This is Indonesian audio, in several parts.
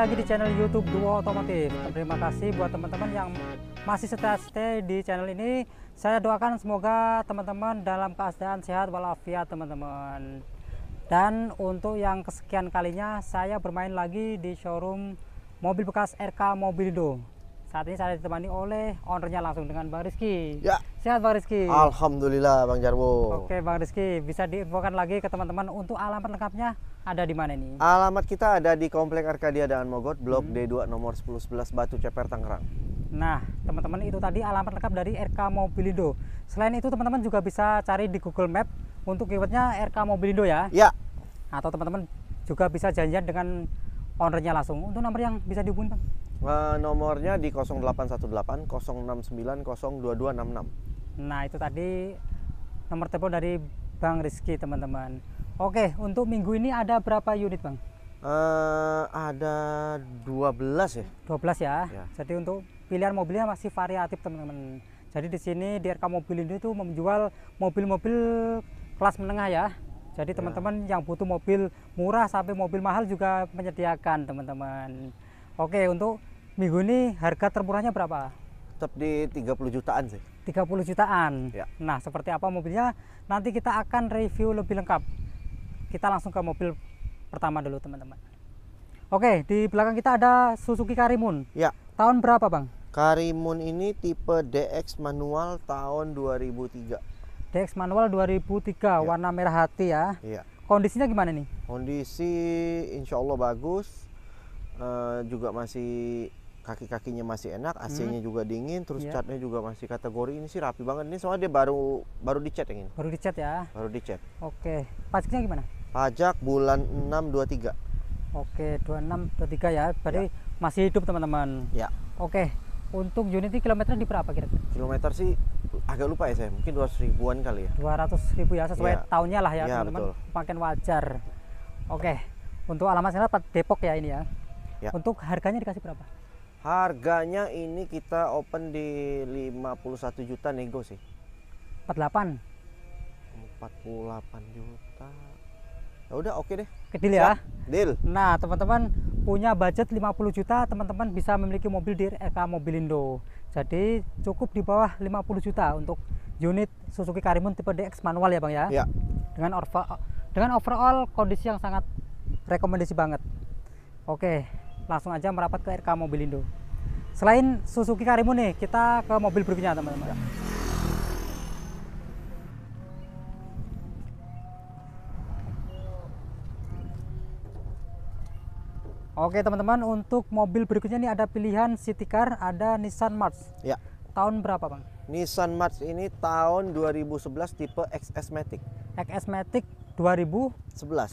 lagi di channel YouTube Duo Otomotif. Terima kasih buat teman-teman yang masih setia stay di channel ini. Saya doakan semoga teman-teman dalam keadaan sehat walafiat teman-teman. Dan untuk yang kesekian kalinya saya bermain lagi di showroom mobil bekas RK Mobildo. Saat ini saya ditemani oleh ownernya langsung dengan Bang Rizky. Ya. Sehat Bang Rizky. Alhamdulillah Bang Jarwo. Oke Bang Rizky, bisa diinfokan lagi ke teman-teman untuk alamat lengkapnya ada di mana ini? Alamat kita ada di Komplek Arkadia Daan Mogot, Blok hmm. D2 nomor 1011 Batu Ceper Tangerang. Nah, teman-teman itu tadi alamat lengkap dari RK Mobilindo. Selain itu teman-teman juga bisa cari di Google Map untuk keywordnya RK Mobilindo ya. Ya. Atau teman-teman juga bisa janjian dengan ownernya langsung. Untuk nomor yang bisa dihubungi, Bang. Uh, nomornya di 0818 069 02266. Nah, itu tadi nomor telepon dari Bang Rizky, teman-teman. Oke, untuk minggu ini ada berapa unit, Bang? Uh, ada 12 ya. 12 ya. ya. Jadi untuk pilihan mobilnya masih variatif, teman-teman. Jadi di sini di RK Mobil ini tuh menjual mobil-mobil kelas menengah ya. Jadi ya. teman-teman ya. yang butuh mobil murah sampai mobil mahal juga menyediakan, teman-teman. Oke, untuk minggu ini harga termurahnya berapa? Tetap di 30 jutaan sih. 30 jutaan. Ya. Nah, seperti apa mobilnya? Nanti kita akan review lebih lengkap. Kita langsung ke mobil pertama dulu, teman-teman. Oke, di belakang kita ada Suzuki Karimun. Ya. Tahun berapa, Bang? Karimun ini tipe DX manual tahun 2003. DX manual 2003, ya. warna merah hati ya. Iya. Kondisinya gimana nih? Kondisi insya Allah bagus. Uh, juga masih kaki-kakinya masih enak, AC-nya hmm. juga dingin, terus yeah. catnya juga masih kategori ini sih rapi banget. Ini soalnya dia baru baru dicat yang ini. Baru dicat ya. Baru dicat. Oke. Pajaknya gimana? Pajak bulan 623. Oke, 2623 ya. Berarti yeah. masih hidup teman-teman. Ya. Oke. Untuk ini kilometernya di berapa kira-kira? Kilometer sih agak lupa ya saya, mungkin 200 ribuan kali ya. 200 ribu ya sesuai yeah. tahunnya lah ya, ya teman-teman. Yeah, Makin wajar. Oke. Untuk alamat Depok ya ini ya. ya. Untuk harganya dikasih berapa? Harganya ini kita open di 51 juta nego sih. 48. 48 juta. Ya udah oke okay deh. Kecil ya. Deal. Nah, teman-teman punya budget 50 juta, teman-teman bisa memiliki mobil di RK Mobilindo. Jadi cukup di bawah 50 juta untuk unit Suzuki Karimun tipe DX manual ya, Bang ya. Iya. Dengan dengan overall kondisi yang sangat rekomendasi banget. Oke, langsung aja merapat ke RK Mobilindo. Selain Suzuki Karimun nih, kita ke mobil berikutnya teman-teman. Oke teman-teman, untuk mobil berikutnya nih ada pilihan City Car, ada Nissan March. Ya. Tahun berapa bang? Nissan March ini tahun 2011 tipe XS Matic. XS Matic 2011. 11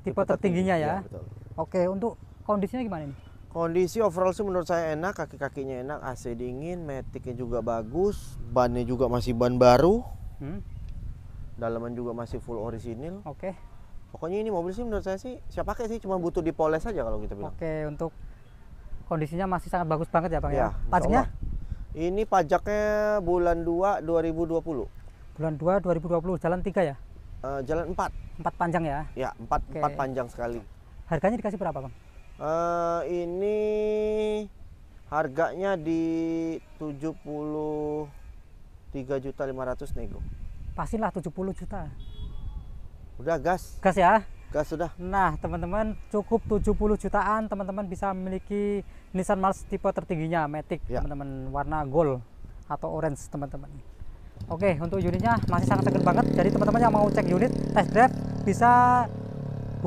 tipe, tipe tertingginya tertinggi, ya. ya betul. Oke, untuk kondisinya gimana nih? Kondisi overall sih menurut saya enak, kaki-kakinya enak, AC dingin, metiknya juga bagus, bannya juga masih ban baru. Hmm. Dalaman juga masih full orisinil. Oke. Okay. Pokoknya ini mobil sih menurut saya sih siapa pakai sih, cuma butuh dipoles aja kalau kita gitu bilang. Oke, okay, untuk kondisinya masih sangat bagus banget ya, Bang ya. ya? Pajaknya? Ini pajaknya bulan 2 2020. Bulan 2 2020, jalan 3 ya? Uh, jalan 4. 4 panjang ya? Ya, 4 okay. 4 panjang sekali. Harganya dikasih berapa, Bang? uh, ini harganya di 73 juta 500 nego pastilah 70 juta udah gas gas ya gas sudah nah teman-teman cukup 70 jutaan teman-teman bisa memiliki Nissan Mars tipe tertingginya Matic teman ya. teman-teman warna gold atau orange teman-teman Oke, untuk unitnya masih sangat seger banget. Jadi teman-teman yang mau cek unit, test drive bisa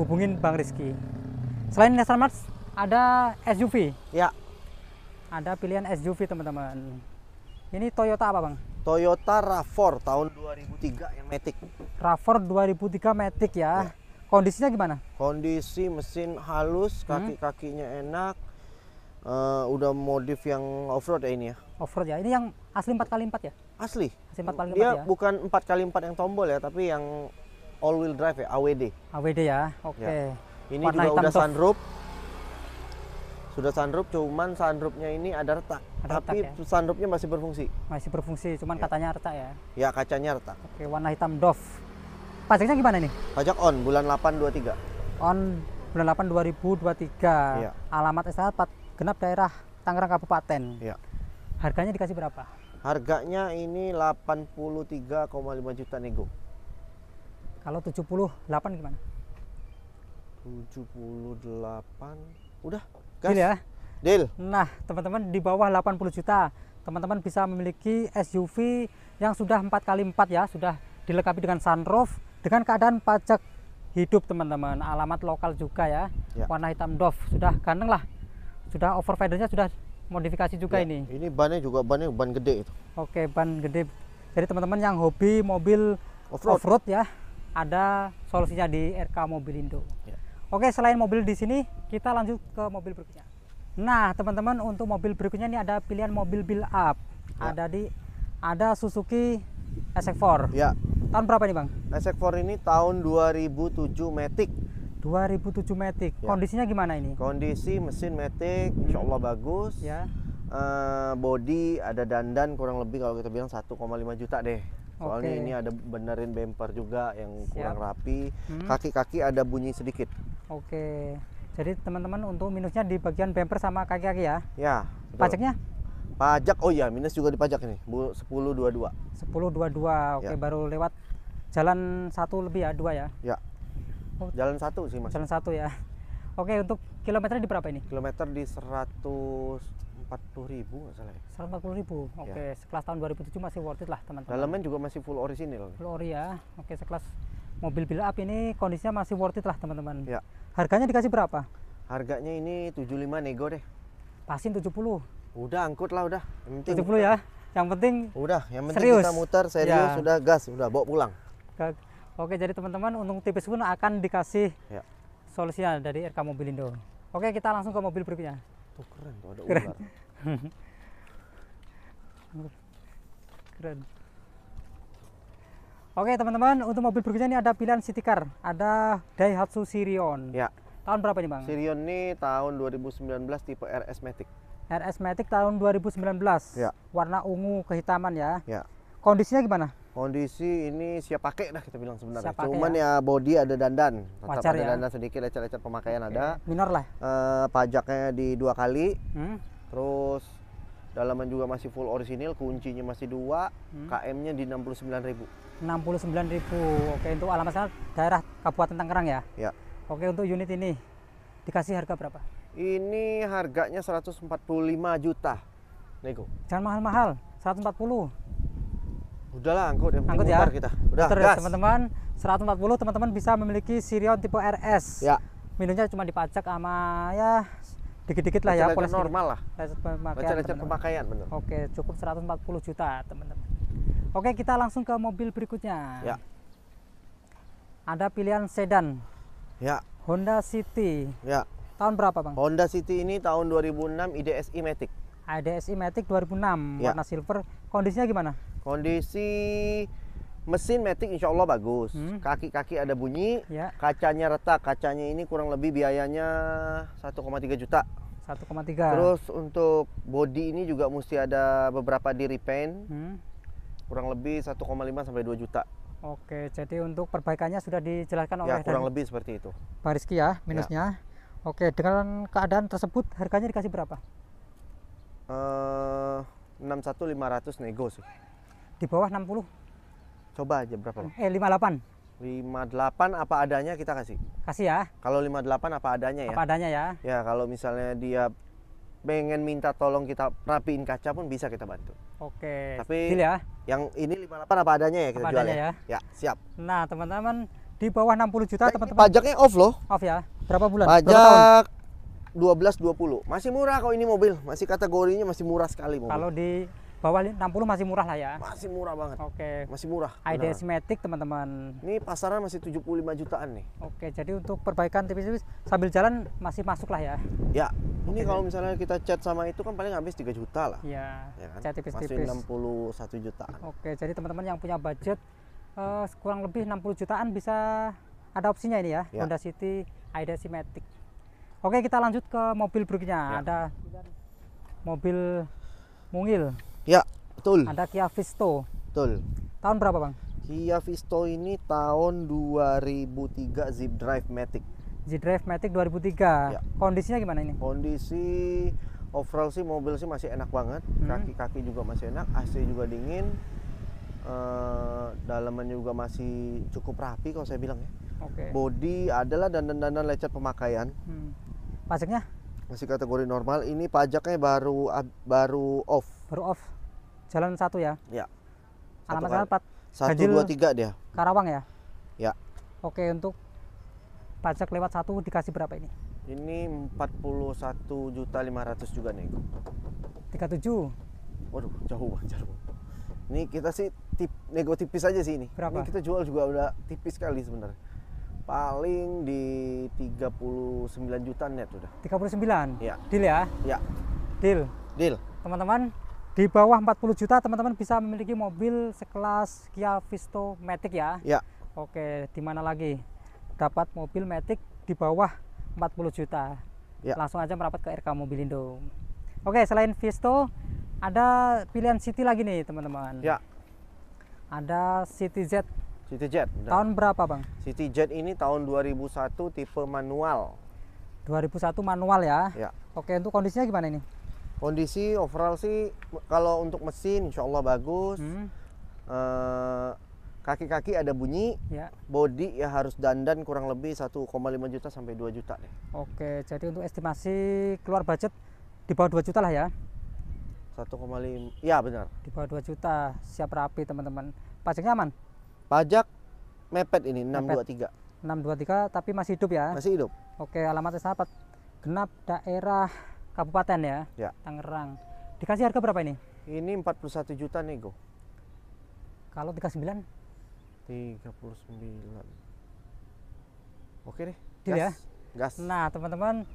hubungin Bang Rizky. Selain Nissan March ada SUV. Ya. Ada pilihan SUV teman-teman. Ini Toyota apa bang? Toyota RAV4 tahun 2003 yang Matic. RAV4 2003 Matic ya. ya. Kondisinya gimana? Kondisi mesin halus, hmm. kaki-kakinya enak. Uh, udah modif yang off-road ya ini ya? Off-road ya. Ini yang asli 4x4 ya? Asli. Asli 4x4 Dia ya? bukan 4x4 yang tombol ya, tapi yang all-wheel drive ya, AWD. AWD ya, oke. Okay. Ya. Ini warna juga udah top. sunroof. Sudah sunroof, cuman sunroofnya ini ada retak. Ada Tapi retak, ya? sunroofnya masih berfungsi. Masih berfungsi, cuman ya. katanya retak ya. Ya, kacanya retak. Oke, warna hitam doff. Pajaknya gimana nih? Pajak on bulan 823. On bulan 8 2023. Ya. Alamat SH 4 genap daerah Tangerang Kabupaten. Ya. Harganya dikasih berapa? Harganya ini 83,5 juta nego. Kalau 78 gimana? 78 udah gas deal ya deal nah teman-teman di bawah 80 juta teman-teman bisa memiliki SUV yang sudah 4x4 ya sudah dilengkapi dengan sunroof dengan keadaan pajak hidup teman-teman alamat lokal juga ya, ya. warna hitam doff sudah ganteng lah sudah over sudah modifikasi juga ya, ini ini bannya juga bannya ban gede itu oke ban gede jadi teman-teman yang hobi mobil off-road off, ya ada solusinya di RK Mobilindo ya. Oke, selain mobil di sini, kita lanjut ke mobil berikutnya. Nah, teman-teman, untuk mobil berikutnya ini ada pilihan mobil build up. Ya. Ada di ada Suzuki SX4. Ya. Tahun berapa ini, Bang? SX4 ini tahun 2007 Matic. 2007 Matic. Ya. Kondisinya gimana ini? Kondisi mesin Matic, hmm. insya Allah bagus. Ya. Uh, body ada dandan kurang lebih kalau kita bilang 1,5 juta deh soalnya okay. ini ada benerin bemper juga yang Siap. kurang rapi hmm. kaki-kaki hmm. ada bunyi sedikit oke okay. jadi teman-teman untuk minusnya di bagian bemper sama kaki-kaki ya ya betul. pajaknya pajak oh iya minus juga di pajak ini bu sepuluh dua dua sepuluh dua dua oke ya. baru lewat jalan satu lebih ya dua ya ya oh. jalan satu sih mas jalan satu ya oke untuk kilometer di berapa ini kilometer di seratus 140 ribu nggak salah ya. 140 ribu, iya. oke. Okay. Ya. Sekelas tahun 2007 masih worth it lah teman-teman. dalamnya juga masih full original. Full ori ya, oke. Okay, sekelas mobil build up ini kondisinya masih worth it lah teman-teman. Ya. Harganya dikasih berapa? Harganya ini 75 nego deh. Pasin 70. Udah angkut lah udah. Yang 70 ya. Yang penting Udah, yang penting serius. kita muter iya. serius ya. sudah gas, udah bawa pulang. Oke, jadi teman-teman untung tipis pun akan dikasih ya. solusinya dari RK Mobilindo. Oke, kita langsung ke mobil berikutnya. Tuh keren tuh ada keren. ular. keren. Oke teman-teman, untuk mobil berikutnya ini ada pilihan city car, ada Daihatsu Sirion. Ya. Tahun berapa ini bang? Sirion ini tahun 2019 tipe RS Matic. RS Matic tahun 2019. Ya. Warna ungu kehitaman ya. Ya. Kondisinya gimana? kondisi ini siap pakai dah kita bilang sebenarnya. Siap Cuman ya. ya body ada dandan, tetap Wajar ya. dandan sedikit, lecet-lecet pemakaian okay. ada. Minor lah. E, pajaknya di dua kali. Hmm. Terus dalaman juga masih full orisinil, kuncinya masih dua, hmm. KM-nya di enam Enam puluh puluh sembilan ribu. sembilan ribu. Oke, untuk alamat daerah Kabupaten Tangerang ya? Ya. Oke, untuk unit ini dikasih harga berapa? Ini harganya 145 juta. Nego. Jangan mahal-mahal, 140 udahlah angkut yang angkut ya kita udah Betul, gas. teman-teman 140 teman-teman bisa memiliki Sirion tipe RS ya minumnya cuma dipajak sama ya dikit-dikit lah ya polos normal lah lecet pemakaian, pemakaian bener. oke cukup 140 juta teman-teman oke kita langsung ke mobil berikutnya ya ada pilihan sedan ya Honda City ya tahun berapa bang Honda City ini tahun 2006 IDSI Matic IDSI Matic 2006 ya. warna silver kondisinya gimana kondisi mesin metik insya Allah bagus hmm. kaki-kaki hmm. ada bunyi ya. kacanya retak kacanya ini kurang lebih biayanya 1,3 juta 1,3 terus untuk body ini juga mesti ada beberapa di repaint hmm. kurang lebih 1,5 sampai 2 juta Oke, jadi untuk perbaikannya sudah dijelaskan ya, oleh ya, kurang lebih seperti itu. Bariski ya, minusnya. Ya. Oke, dengan keadaan tersebut harganya dikasih berapa? Uh, eh, 61.500 nego sih di bawah 60 coba aja berapa bang? eh 58 58 apa adanya kita kasih kasih ya kalau 58 apa adanya ya apa adanya ya ya kalau misalnya dia pengen minta tolong kita rapiin kaca pun bisa kita bantu oke tapi Deal ya yang ini 58 apa adanya ya kita apa jual ya? ya ya siap nah teman-teman di bawah 60 juta teman-teman pajaknya off loh off ya berapa bulan pajak 12 20 masih murah kok ini mobil masih kategorinya masih murah sekali mobil kalau di bawah 60 masih murah lah ya. Masih murah banget. Oke. Okay. Masih murah. IDS Matic teman-teman. Ini pasaran masih 75 jutaan nih. Oke, okay, jadi untuk perbaikan tipis-tipis sambil jalan masih masuk lah ya. Ya. Ini kalau misalnya kita chat sama itu kan paling habis 3 juta lah. Iya. Ya kan? Chat tipis-tipis. 61 jutaan. Oke, okay, jadi teman-teman yang punya budget uh, kurang lebih 60 jutaan bisa ada opsinya ini ya, ya. Honda City IDS Matic. Oke, kita lanjut ke mobil berikutnya. Ya. Ada mobil mungil Ya, betul. Ada Kia Visto. Betul. Tahun berapa, Bang? Kia Visto ini tahun 2003 Zip Drive Matic. Zip Drive Matic 2003. Ya. Kondisinya gimana ini? Kondisi overall sih mobil sih masih enak banget. Hmm. Kaki-kaki hmm. juga masih enak, AC juga dingin. Uh, eh, dalaman juga masih cukup rapi kalau saya bilang ya. Oke. Okay. Body adalah dandan-dandan lecet pemakaian. Hmm. Pajaknya? Masih kategori normal. Ini pajaknya baru baru off. Baru off. Jalan satu ya? Ya. Alamat satu, empat. Satu dua tiga dia. Karawang ya? Ya. Oke untuk pajak lewat satu dikasih berapa ini? Ini empat puluh satu juta lima ratus juga nih. Tiga tujuh. Waduh jauh jauh. Ini kita sih tip, nego tipis aja sih ini. Berapa? Ini kita jual juga udah tipis sekali sebenarnya paling di 39 juta net udah. 39? Iya. Deal ya? Iya. Deal. Deal. Teman-teman, di bawah 40 juta teman-teman bisa memiliki mobil sekelas Kia Visto Matic ya. Ya. Oke, di mana lagi? Dapat mobil Matic di bawah 40 juta. Ya. Langsung aja merapat ke RK Mobilindo. Oke, selain Visto ada pilihan City lagi nih, teman-teman. Ya. Ada City Z. City Z. Tahun berapa, Bang? City Z ini tahun 2001 tipe manual. 2001 manual ya. ya. Oke, untuk kondisinya gimana ini? kondisi overall sih kalau untuk mesin insya Allah bagus hmm. uh, kaki-kaki ada bunyi, ya. body ya harus dandan kurang lebih 1,5 juta sampai 2 juta deh. Oke, jadi untuk estimasi keluar budget di bawah 2 juta lah ya. 1,5 ya benar. Di bawah 2 juta, siap rapi teman-teman. Pajaknya aman? Pajak mepet ini mepet. 623. 623 tapi masih hidup ya? Masih hidup. Oke, alamatnya sahabat. Genap daerah kabupaten ya, ya. Tangerang. Dikasih harga berapa ini? Ini 41 juta nih, Go. Kalau 39? 39. Oke deh. Ya? gas. ya. Gas. Nah, teman-teman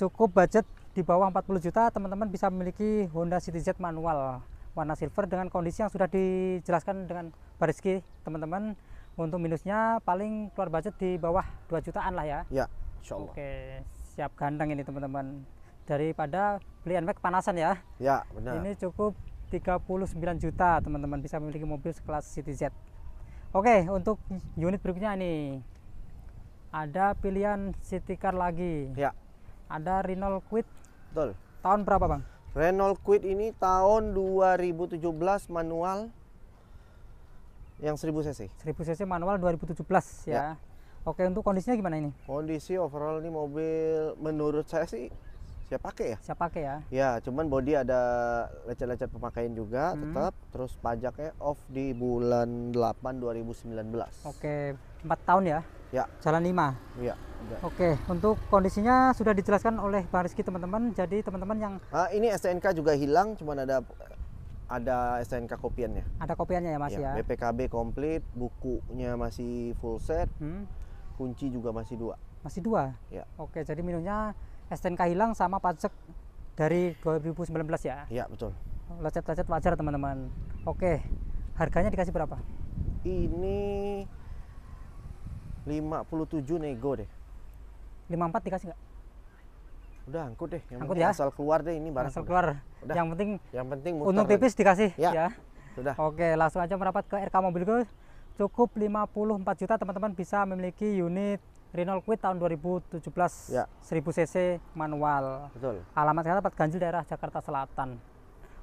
cukup budget di bawah 40 juta, teman-teman bisa memiliki Honda City Z manual warna silver dengan kondisi yang sudah dijelaskan dengan Bariski, teman-teman. Untuk minusnya paling keluar budget di bawah 2 jutaan lah ya. Ya, insyaallah. Oke, siap gandeng ini teman-teman daripada beli NMAX kepanasan ya. Ya, benar. Ini cukup 39 juta teman-teman bisa memiliki mobil sekelas City z Oke, untuk unit berikutnya ini Ada pilihan City Car lagi. Ya. Ada Renault Quid. Betul. Tahun berapa, Bang? Renault Quid ini tahun 2017 manual yang 1000 cc. 1000 cc manual 2017 ya. ya. Oke, untuk kondisinya gimana ini? Kondisi overall ini mobil menurut saya sih saya pakai ya saya pakai ya ya cuman body ada lecet-lecet pemakaian juga hmm. tetap terus pajaknya off di bulan 8 2019 oke 4 tahun ya ya jalan 5 ya udah. oke untuk kondisinya sudah dijelaskan oleh Bang Rizky teman-teman jadi teman-teman yang nah, ini STNK juga hilang cuman ada ada SNK kopiannya. Ada kopiannya ya Mas ya. ya? BPKB komplit, bukunya masih full set, hmm. kunci juga masih dua. Masih dua? Ya. Oke, jadi minumnya STNK hilang sama pajak dari 2019 ya? Iya, betul. Lecet-lecet wajar teman-teman. Oke, harganya dikasih berapa? Ini 57 nego deh. 54 dikasih nggak? Udah angkut deh, yang angkut ya? asal keluar deh ini barang. Asal keluar. Udah. Yang penting yang penting untung tipis lagi. dikasih ya. ya. Sudah. Oke, langsung aja merapat ke RK Mobilku. Cukup 54 juta teman-teman bisa memiliki unit Renault Kwid tahun 2017 ya. 1000 cc manual. Betul. Alamat saya Pak Ganjil daerah Jakarta Selatan.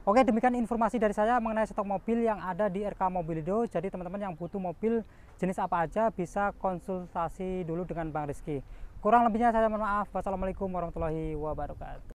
Oke, demikian informasi dari saya mengenai stok mobil yang ada di RK Mobilido Jadi teman-teman yang butuh mobil jenis apa aja bisa konsultasi dulu dengan Bang Rizky. Kurang lebihnya saya mohon maaf. Wassalamualaikum warahmatullahi wabarakatuh.